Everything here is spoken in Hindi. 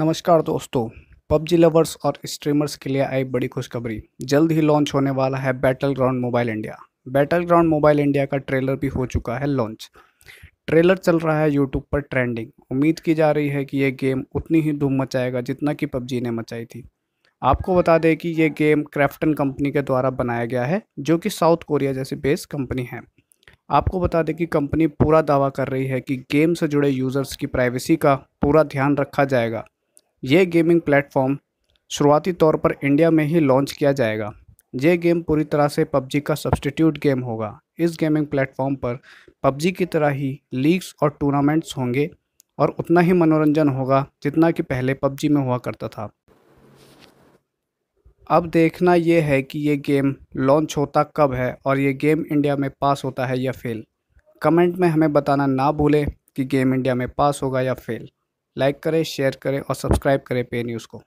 नमस्कार दोस्तों पबजी लवर्स और स्ट्रीमर्स के लिए आई बड़ी खुशखबरी जल्द ही लॉन्च होने वाला है battle ground mobile India battle ground mobile India का ट्रेलर भी हो चुका है लॉन्च ट्रेलर चल रहा है यूट्यूब पर ट्रेंडिंग उम्मीद की जा रही है कि ये गेम उतनी ही धूम मचाएगा जितना कि पबजी ने मचाई थी आपको बता दें कि ये गेम क्रैफ्टन कंपनी के द्वारा बनाया गया है जो कि साउथ कोरिया जैसी बेस कंपनी है आपको बता दें कि कंपनी पूरा दावा कर रही है कि गेम से जुड़े यूज़र्स की प्राइवेसी का पूरा ध्यान रखा जाएगा ये गेमिंग प्लेटफॉर्म शुरुआती तौर पर इंडिया में ही लॉन्च किया जाएगा ये गेम पूरी तरह से पबजी का सब्सटीट्यूट गेम होगा इस गेमिंग प्लेटफॉर्म पर पबजी की तरह ही लीग्स और टूर्नामेंट्स होंगे और उतना ही मनोरंजन होगा जितना कि पहले पबजी में हुआ करता था अब देखना ये है कि ये गेम लॉन्च होता कब है और ये गेम इंडिया में पास होता है या फेल कमेंट में हमें बताना ना भूलें कि गेम इंडिया में पास होगा या फेल लाइक करें शेयर करें और सब्सक्राइब करें पे न्यूज़ को